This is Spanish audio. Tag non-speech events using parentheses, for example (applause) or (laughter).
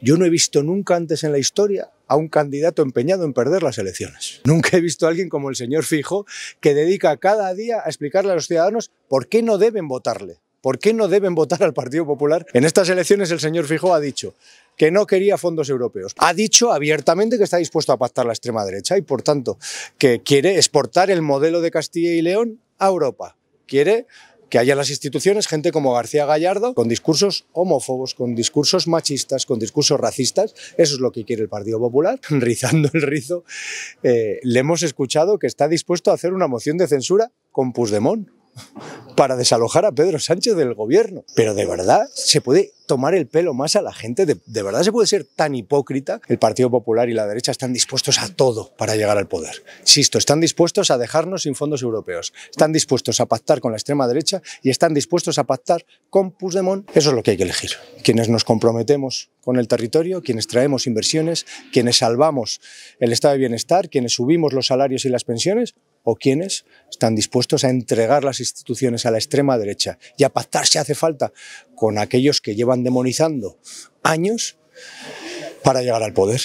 Yo no he visto nunca antes en la historia a un candidato empeñado en perder las elecciones. Nunca he visto a alguien como el señor Fijo que dedica cada día a explicarle a los ciudadanos por qué no deben votarle, por qué no deben votar al Partido Popular. En estas elecciones el señor Fijo ha dicho que no quería fondos europeos. Ha dicho abiertamente que está dispuesto a pactar la extrema derecha y por tanto que quiere exportar el modelo de Castilla y León a Europa. Quiere que haya las instituciones gente como García Gallardo con discursos homófobos, con discursos machistas, con discursos racistas. Eso es lo que quiere el Partido Popular, (laughs) rizando el rizo. Eh, le hemos escuchado que está dispuesto a hacer una moción de censura con Puigdemont para desalojar a Pedro Sánchez del gobierno. Pero de verdad se puede tomar el pelo más a la gente, de, verdad se puede ser tan hipócrita. El Partido Popular y la derecha están dispuestos a todo para llegar al poder. Insisto, están dispuestos a dejarnos sin fondos europeos, están dispuestos a pactar con la extrema derecha y están dispuestos a pactar con Puigdemont. Eso es lo que hay que elegir. Quienes nos comprometemos con el territorio, quienes traemos inversiones, quienes salvamos el estado de bienestar, quienes subimos los salarios y las pensiones, o quienes están dispuestos a entregar las instituciones a la extrema derecha y a pactar si hace falta con aquellos que llevan demonizando años para llegar al poder.